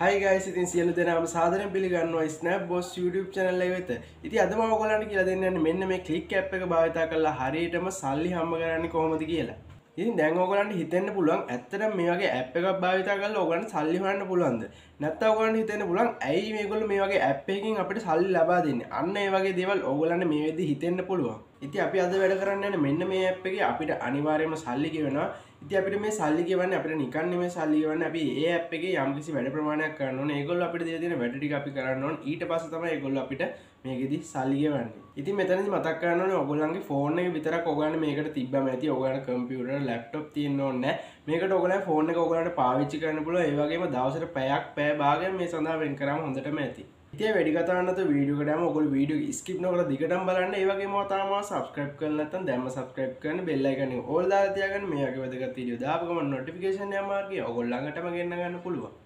හයිගයි සිතින් සියලු දෙනාම සාදරෙන් පිළිගන්නවා ස්නැප් බොස් YouTube channel එක වෙත. ඉතින් අද මම ඔයගොල්ලන්ට කියලා දෙන්න යන්නේ මෙන්න මේ click app එක භාවිතා කරලා හරියටම සල්ලි හම්බ කරන්නේ කොහොමද කියලා. ඉතින් දැන් ඔයගොල්ලන්ට හිතෙන්න පුළුවන් ඇත්තටම මේ වගේ app එකක් භාවිතා කරලා ඔයගොල්ලන්ට සල්ලි හොයන්න පුළුවන්ද? නැත්තවගන්න හිතන පුලන් ඇයි මේගොල මේ වගේ ඇප්පයකින් අපට සල්ලි ලබා දෙන්න අන්න ඒ වගේ දෙවල් ඔගලන්න මේ වෙදි හිතෙන්න්න පුළුව ඉති අපි අද වැඩ කරන්න මෙන්න මේ ඇප්පගේ අපිට අනිවාර්යම සල්ලික වෙනවා ඉති අපිට මේ සල්ලික වන්න අපට නිකන්නම සල්ලි වන්න අපි ඒ ඇප්ගේ යම්කිසි වැඩ ප්‍රමාණයක් කරන්න ඒගොල් අපට දෙදන වැඩටි අපි කරන්න ඊට පස තම ඒගොල් අපිට මේකෙදි සල්ලිය වන්නේ ඉති මෙතැනි මතක් කරන්න ඔගොල්ලන්ගේ ෆෝර්න විතර කොගන්න මේකට තිබම ඇති ඔගන්න කම්පියුටර් ලැප්ටොප් තියෙන්න්න ඕන්නෑ මේකට ඔගල ෆෝන කෝගලට පාවිච්චි කරන්න පුල ඒවගේම දවසට පැයක් පෑ භාගය මේ සඳහාවෙන් කරම හොඳටම ඇති ඉතිය වැඩිගතන්නත වීඩියකටම ඔගොල් වීඩිය ස්කිප් නොකට දිගටම් බලන්න ඒවගේ මතාමවා සබස්ක්‍රප් කරනත්තන් දැම සබස්ක්‍රප් කරන බෙල්ලයිගන ඕල්දාතියගන් මේක වැදගත් ීඩිය දාපකම නොටිකේෂන් යාමාගේ ඔගොල්ලඟටම ගන්න ගන්න පුළුවන්.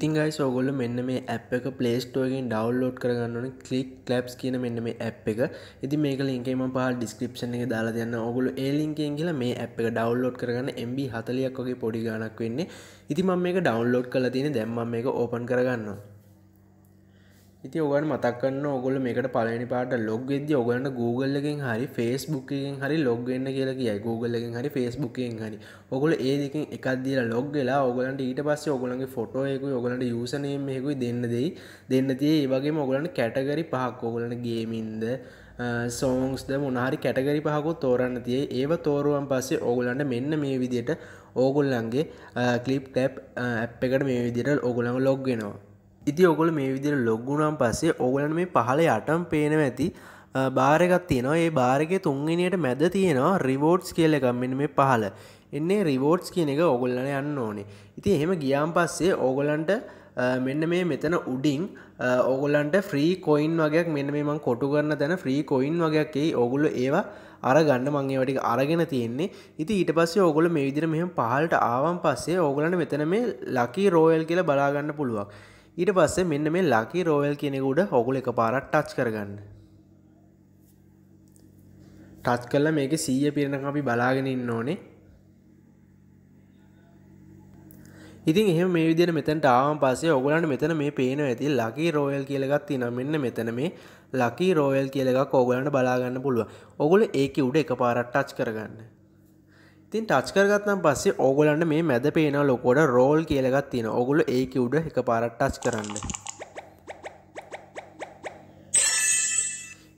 ඉතින් ගයි සෝගොල්ල මෙන්න මේ ඇප් එක පලේස්ටෝගෙන් ඩවල්ලෝඩ් කරගන්නන කලික් කලප්ස් කියන මෙන්න මේ ඇප් එක ඉති මේක ලින්කේම පහල් ඩිස්ක්‍රපෂන් එක දාලා දෙන්න ඔගුලු ඒ ලින්කෙන් කියලා මේ ඇප් එක ඩවල්ලෝඩ් කරගන්න එම්බ හතලයක් වගේ පොඩි ගණක් වෙන්නේ ඉති මම මේක ඩවන්ලෝඩ් කලා තියෙන දැම්ම මේක ඕපන් කරගන්නවා ඉති ඔගන් මතක්න්න ඔගොල මේකට පලනි පාට ලොග්ගෙද ඔගලන්න Google එකින් හරි ෆස්බුකින් හරි ලොග්ගන්න කියලා කියයි Google එකින් හරි ෆස්බුකින් හරි ඔගොල ඒදකින් එකක්දලා ලොග්ගලා ඔගලන්ට ඊට පස්ස ඔගලන්ගේ ෆොටෝයකු ඔගලට යසනයමෙකුයි දෙන්න දෙයි දෙන්න තිය ඒවගේ ඔගලන්න කැටගරි පහක් ඔගලන ගේමින්ද සෝංස්ද මොනහරි කැටගරි පහකු තෝරන්න තිය ඒව තෝරුවන් පස්සේ ඕගුලන්ට මෙන්න මේ විදියට ඕගුල්ලන්ගේ කලිප් ටැප් ඇ් එකට මේ විදිට ඔගුලඟ ලොග්ගෙනවා ඉති ඔගොල මේ විදිර ලොග්ගුනම් පස්සේ ඔගලන් මේ පහල යටම් පේනව ඇති භාරගත් තියෙනවා ඒ භාරක තුන්ගනියට මැද තියෙනවා රිවෝඩ්ස් කියල ගම්මෙන් මේ පහල එන්නේ රිවෝඩ්ස් කියන එක ඔගොල්ලන යන්න ඕනේ ඉති එහෙම ගියාම් පස්සේ ඕගොලන්ට මෙන්න මේ මෙතන උඩින් ඔගොලන්ට ෆ්‍රී කොයින් වගේයක් මෙන්න මේ මං කොටු කරන්න තැන ෆ්‍රී කොයින් වගේක්කේ ඔගුල ඒවා අර ගන්න මංඒවැටික අරගෙන තියෙන්නේ ඉති ඊට පස්සේ ඔගොල මේ විදිර මෙහම පහලට ආවම් පස්සේ ඕගලන මෙතන මේ ලකි රෝයල් කියලා බලාගන්න පුළුවන් ඊට පස්සේ මෙන්න මේ ලකි රෝවල් කෙනෙකුට හොකුල එක පාරක් ටච් කරගන්න ටච් කල්ල මේක සීය පිරණ අපි බලාගෙන ඉන්න ඕනේ ඉතින් එහෙම මේ විදිහට මෙතනට ආවන් පස්සේ ඔයගොල්ලන්ට මෙතන මේ පේනවා ඇති ලකී රෝයල් කියලා එකක් තියෙනවා. මෙන්න මෙතන මේ ලකී රෝයල් කියලා එකක් ඔයගොල්ලන්ට බලා ගන්න පුළුවන්. ඔයගොල්ලෝ ඒකේ උඩ එකපාරක් ටච් කරගන්න. තින් ටච්කර ගත්නම් පස්සේ ඕගොලන්න මේ මැද පේන ලොකොට රෝල් කියලගත් තියෙන ඔගුල ඒක උඩ එක පාරට ටච් කරන්න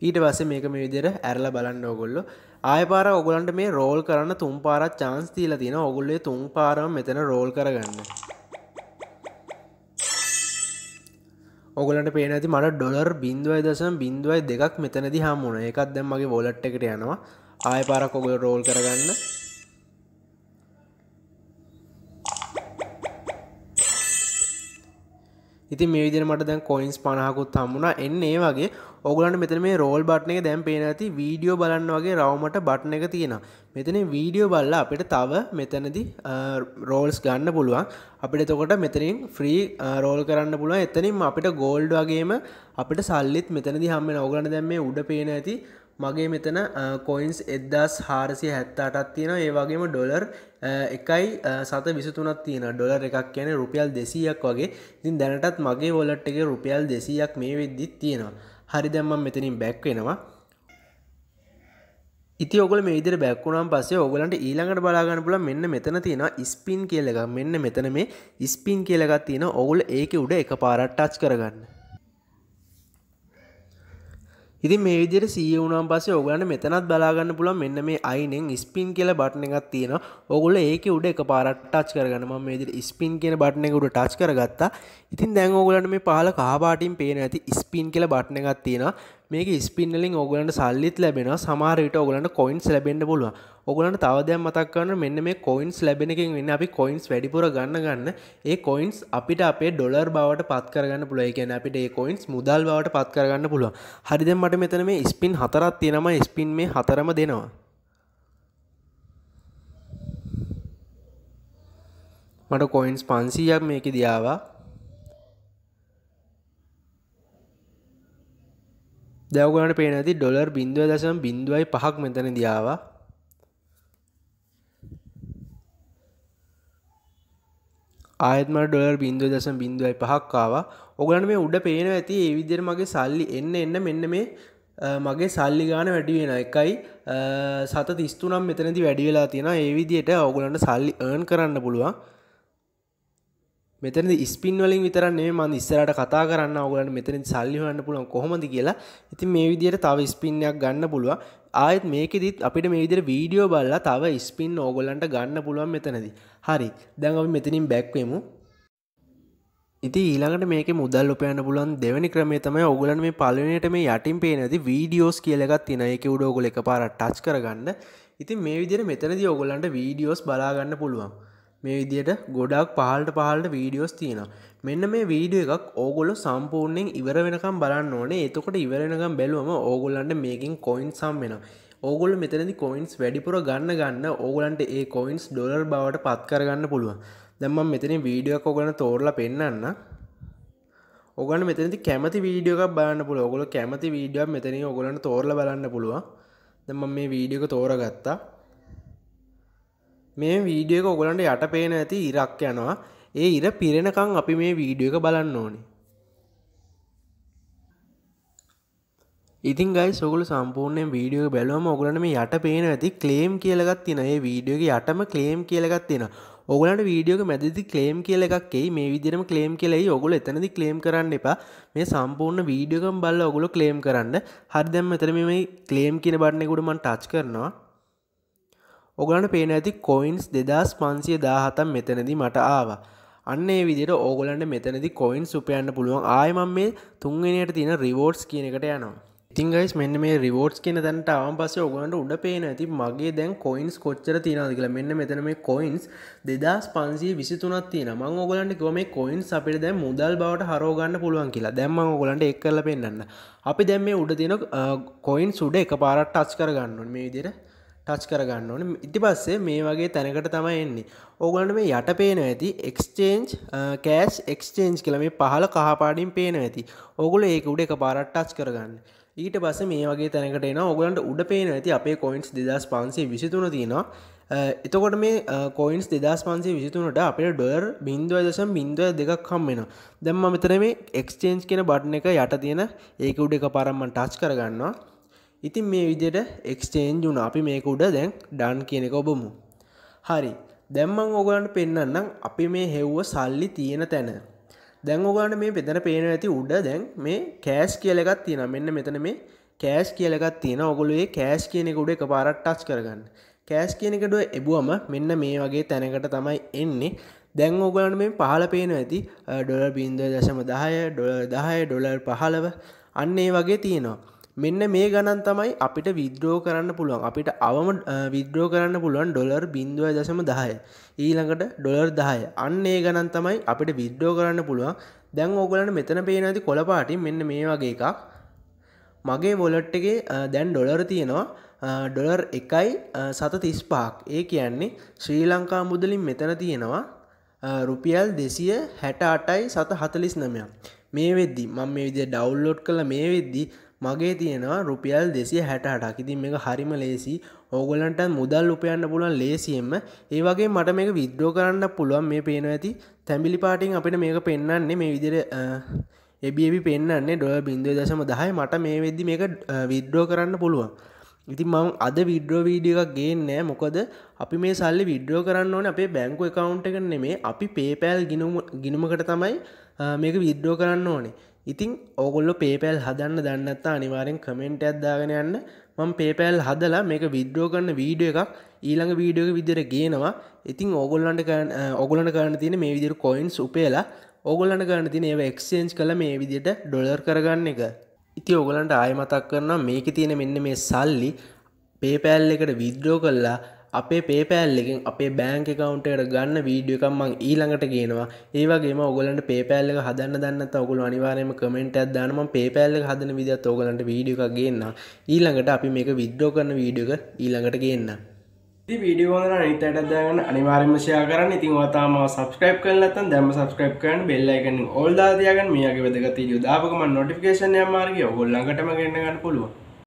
ඊට පස්ස මේක මේ විදිර ඇරල බලන්න ඔගොල්ලො ආයපාර ඔගොලන්ට මේ රෝල් කරන්න තුම් පාරත් චාන්ස් තීල තියෙන ඔගුල්ලේ තුන් පාරම මෙතන රෝල් කරගන්න ඔගලට පේන ඇති මට ඩොර් බින්දුවයි දසම් බින්දුවයි දෙකක් මෙතනදි හාමුණ එකත් දැම්මගේ වොලට් එකට යනවා ආය පාරක් ඔගොල රෝල් කරගන්න ඉති මේ විදිර මට දැන් කොයින්ස් පනහකුත් හම්මුණා එන්න ඒ වගේ ඔගලන්ට මෙතන මේ රෝල් බට්න එක දැම් පේන ඇති වීඩියෝ බලන්න වගේ රවමට බට්න එක තියෙන මෙතන වීඩියෝ බල්ල අපිට තව මෙතනදි රෝල්ස් ගන්න පුළුවන් අපිට තොකොට මෙතරින් ෆ්‍රී රෝල් කරන්න පුළුව එතනින් අපිට ගෝල්ඩ් වගේම අපිට සල්ලිත් මෙතනදි හම්ම ඔගලන්න දැම් මේ උඩ පේන ඇති මගේ මෙතන කොයින්ස් එදදාස් හාරසි හැත්ත අටත් තියෙන ඒ වගේම ඩොලර් එකයි සත විසතුනත් තියෙන ඩොලර් එකක් කියන රුපියල් දෙසීයක් වගේ ඉතින් දැනටත් මගේ වොලට් එක රුපියල් දෙසීයක් මේ වෙද්දිත් තියෙනවා හරි දැම්මම් මෙතනින් බැක්වෙනවා ඉති ඔගල මේදර බැක්වුණම් පසේ ඔගලන්ට ඊළඟට බලාගන්න පුල මෙන්න මෙතන තියෙන ස්පින් කියලක මෙන්න මෙතන මේ ස්පින් කියලගත් තියෙන ඔගුල ඒක උඩ එක පාරට්ටාච් කරගන්න ඉති මේ විදිර සියවුනම් පස ඔගන්න මෙතනත් බලාගන්න පුළන් මෙන්න මේ අයිනෙන් ස්පින් කියල බට්න එකක් තියෙන ඔගුල ඒක උඩ එක පාරට ටච් කරගනම මේදිර ස්පින් කියන බට්න එකුට ටච් කරගත්තා ඉතින් දැන් ඔගලට මේ පහල කාපාටින් පේන ඇති ස්පින් කියල බට්න එකක් තියෙන මේක ස්පින්නලින් ඔගලන්ට සල්ලිත් ලැබෙන සමාරයට ඔගලන්ට කොයින්ස් ලැබෙන්න්න පුළුවන් ඔගලන් තවදයක් මතක්කන්න මෙන්න මේ කොයින්ස් ලැබෙනකින් වෙන්න අපි කොයින්ස් වැඩිපුර ගන්න ගන්න ඒ කොයින්ස් අපිට අපේ ඩොලර් බවට පත්කරගන්න පුළ එකන අපිට ඒ කොයින්ස් මුදල් බවට පත්කරගන්න පුළුව හරිද මට මෙතන මේ ස්පින් හතරත් තියෙනම ස්පින් මේ හතරම දෙනවා මට කොයින්ස් පන්සීයක් මේක දියාවා දැවගනට පේනති ඩොලර් බින්දුව දසම් බින්දුවයි පහක් මෙතන දියාවා ආයත්ම ඩොර් බින්දුව දසම් බින්දුවයි පහක්කාව ඔගලන මේ උඩ පේන ඇති ඒවිදිර මගේ සල්ලි එන්න එන්න මෙන්න මේ මගේ සල්ලි ගාන වැඩි වෙන එකයි සත තිස්තුනම් මෙතනති වැඩි වෙලා තියෙන ඒවිදියට ඔගලන්ට සල්ලි ඒන් කරන්න පුළුවන් මෙතන ස්පින් වලින් විතරන්නේ මන් ඉස්සරට කතා කරන්න ඔගලන්ට මෙතන සල්ලි හන්න පුළුවන් කොහොමද කියලා ඉතින් මේ විදියට තව ස්පින්නයක් ගන්න පුළුවන් ආයත් මේකෙදිත් අපිට මේදිර වීඩියෝ බල්ලා තව ස්පින් ඕගොල්ලන්ට ගන්න පුළුවන් මෙතනදි හරි දැන් අපි මෙතනින් බැක්වමු ඉති ඊළඟට මේක මුදල් උපයන්න පුලන් දෙවැනි ක්‍රමේ තමයි ඔගලන් මේ පලනයට මේ යටින් පේනති වීඩියෝස් කියලගත් තින එක උඩ ඔගොල එක පාර ටච් කරගන්න ඉතින් මේ විදිර මෙතනද ඔගොලන්ට වීඩියෝස් බලාගන්න පුළුවන් මේ විදියට ගොඩක් පහල්ට පහල්ට වීඩියෝස් තියෙන මෙන්න මේ වීඩියෝ එකක් ඕගොලො සම්පූර්ණයෙන් ඉවර වෙනකම් බලන්න ඕනේ එතකොට ඉවරෙනකම් බැලුවම ඕගොල්ලන්ට මේකින් කොයින් සම් වෙන ඕගොල මෙතනදි කොයින්ස් වැඩිපුර ගන්න ගන්න ඕගොලන්ට ඒ කොයින්ස් ඩොලර් බවට පත් කරගන්න පුළුවන් දැම්ම මෙතන වීඩියක් ඕගන තෝරලා පෙන්න්න ඔගන්න මෙතනති කැමති වීඩියෝක් බලන්න පුළුව ඔගොල කැමති වීඩියක් මෙතන ඔගොලන්ට තෝරල බලන්න පුළුවන් දෙම මේ වීඩියක තෝරගත්තා මේ වීඩියක ඔගොලන්ට යට පේන ඇති ඉරක් යනවා ඒ ඉර පිරෙනකං අපි මේ වීඩිය එක බලන්න ඕනේ ඉතින් ගයි සොගල සම්පූර්ණය වීඩියෝ බැලුවම ඔගලන මේ යට පේන ඇති කලේම් කියලගත් තින ඒ වීඩියෝගේ යටම කලේම් කියලගත් තියෙන ඔගලට වීඩියෝක මැදදි කලේම් කියල එකක්කේ මේ විදිරම කලේම් කියලයි ඔගුල එතනදි කලේම් කරන්න එපා මේ සම්පූර්ණ වීඩියෝකම් බල්ල ඔගුල කලේම් කරන්න හරිදැම් මෙතර මේ කලේම් කියන බටනෙකුටමන් ටච් කරනවා ඔගලට පේන ඇති කොයින්ස් දෙදස් පන්සිය දාහතම් මෙතනදි මට ආවා අන්නේ විදිට ඕගොලන්ට මෙතනදි කොයින් සුපයන්න පුළුවන් ආයමම් මේ තුන්ගෙනයට තින රිවෝඩ්ස් කියන එකට යනවා ඉතිංගයිස් මෙන්න මේ රිවෝඩ්ස් කියන දැන්ට ආම් පස ඔගලන්ට උඩ පේන ඇති මගේ දැන් කොයින්ස් කොච්චර තියනද කියලා මෙන්න මෙතන මේ කොයින්ස් දෙදස් පන්සිී විසිතුනත් තියෙන මං ඔගලන්ට කිව මේ කොයින්ස් අපිට දැ මුදල් බවට හරෝගන්න පුළුවන් කියලා දැම්ම ඔගලන්ට එක් කරල පෙන්න්න අපි දැම් මේ උඩ තියෙන කොයින් සුඩ එක පාරට අච් කරගන්නන් මේ විදිර ටච් කරගන්න ඕන ඉති පස්සේ මේ වගේ තැනකට තමයි එන්නේ ඕගලන්ට මේ යට පේන ඇති එක්ස්චේන්ජ් කෑස් එක්ස්චේන්ජ් කළ මේ පහල කහපාඩින් පේන ඇති ඔගුල ඒක උඩ එක පාරට ටච් කරගන්න ඊට බස මේ වගේ තැනකට එන ඔගලන්ට උඩ පේන ඇති අපේ කොයින්ස් දෙදස් පන්සේ විසිතුන තියෙනවා එතකොට මේ කොයින්ස් දෙදස් පන්සේ විසිතුනට අපේ ඩොර් බින්දුව දසම් බින්දුව දෙකක් හම්මෙන දැම්ම මෙතර මේ එක්ස්චේන්ජ් කියෙන බට්න එක යට තියෙන ඒක උඩ එක පාරම්මන් ටච් කරගන්නවා ඉතින් මේ විදියට එක්ස්ටේන්ජ් වුණ අපි මේක උඩ දැන් ඩන් කියනක ඔබමු. හරි දැම්මං ඔගලන්ට පෙන්න්නම් අපි මේ හෙව්ව සල්ලි තියෙන තැන. දැන් ඔගලන්ට මේ පෙතන පේන ඇති උඩ දැන් මේ කෑස් කියලගත් තියෙන මෙන්න මෙතන මේ කෑස් කියලගත් තියෙන ඔගොලුේ කෑස් කියනෙක උඩ එක පාරක් ටස් කරගන්න. කෑස් කියනෙකඩ එබුවම මෙන්න මේ වගේ තැනකට තමයි එන්නේ දැන් ඕගලන් මේ පහල පේන ඇති ඩොල බින්ද දශම දාය ඩොල දාය ඩොලර් පහලව අන්න ඒ වගේ තියෙනවා මෙන්න මේ ගණන් තමයි අපිට විද්‍රෝ කරන්න පුළුවන් අපිට අවම විද්‍රෝ කරන්න පුළුවන් ඩොලර් බින්දුව දශම දහය ඊළඟට ඩොලර් දහය අන්නේ ගණන් තමයි අපිට විද්‍රෝ කරන්න පුළුවන් දැන් ඕගලන්න මෙතන පේන ඇති කොළපාටි මෙන්න මේ වගේ එකක් මගේ වොලට් එකේ දැන් ඩොලර් තියෙනවා ඩොලර් එකයි සත තිස් පාක් ඒ කියන්නේ ශ්‍රී ලංකා මුදලින් මෙතන තියෙනවා රුපියල් දෙසිය හැට අටයි සත හතලිස් නමයක් මේ වෙද්දි මං මේ විදිය ඩවුල්ලෝඩ් කළ මේ වෙද්දි මගේ තියෙනවා රුපියල් දෙසිය හැට හටකිති මේක හරිම ලේසි ඕගොලන්ට මුදල් උපයන්න පුළුවන් ලේසියෙන්ම ඒ වගේ මට මේක විද්‍රෝ කරන්න පුළුවන් මේ පේන ඇති තැමිලි පාටිං අපිට මේක පෙන්න්නන්නේ මේ විදිර එබිබි පෙන්න්නේ ඩොය බින්දුව දශම දහයි මට මේ වෙද්දි මේක විද්‍රෝ කරන්න පුළුවන් ඉති මං අද විඩ්‍රෝ වීඩිය එකක් ගේන්නෑ මොකද අපි මේ සල්ලි විඩ්‍රෝ කරන්න ඕන අපේ බැංකු එකකවුන්ට එක නෙමේ අපි පේපෑල් ගිනුමකට තමයි මේක විද්‍රෝ කරන්න ඕනේ ඉතිං ඕගොල්ලො පේපැල් හදන්න දන්නත්තා අනිවාරෙන් කමෙන්ට් ඇත්දාගෙන යන්න මං පේපැල් හදලා මේක විඩ්ඩෝ කරන්න වීඩිය එකක් ඊළඟ වීඩියෝක විදිර ගේනවා ඉතිං ඕගොල්ලන්ට ඔගොලට කරන්න තියෙන මේ විදිර කොයින්ස් උපේලා ඕගොල්ලන්න කරන්න තින ඒව එක්ෂේන්ච් කළ මේ විදියට ඩොලර් කරගන්න එක ඉති ඔගලන්ට ආය මතක් කරනවා මේක තියෙන මෙන්න මේ සල්ලි පේපෑල් එකට විද්‍රෝ කල්ලා අපේ පේපෑල්ලකින් අපේ බෑංක කවන්ටට ගන්න වීඩියකම්මං ඊළඟට ගෙනවා ඒවගේම ඔගලන්ට පේපෑල්ල හදන්න දන්න ඔගුල අනිවාරයම කමෙන්ට අදදානම පේපෑල්ල හදන විදත් ඕගලන්ට වීඩියක ගන්න ඊළඟට අපි මේක විද්‍රෝ කරන වීඩියක ඊළඟට ගන්න වීඩියෝගන නිතටදගන්න අනිවාර්මශයා කරන්න ඉතින් වතාම සබස්ක්‍රප් කරලත්තන් දැම සබස්ක්‍රප් කරන් බෙල්ලයිකනින් ඔල්දාදයගන් මේගේ වැදගත යුදාපකම නොටිකේෂන් යාමාර්ගේ ඔොල්ලඟටම ගන්නගන්න පුළුවන්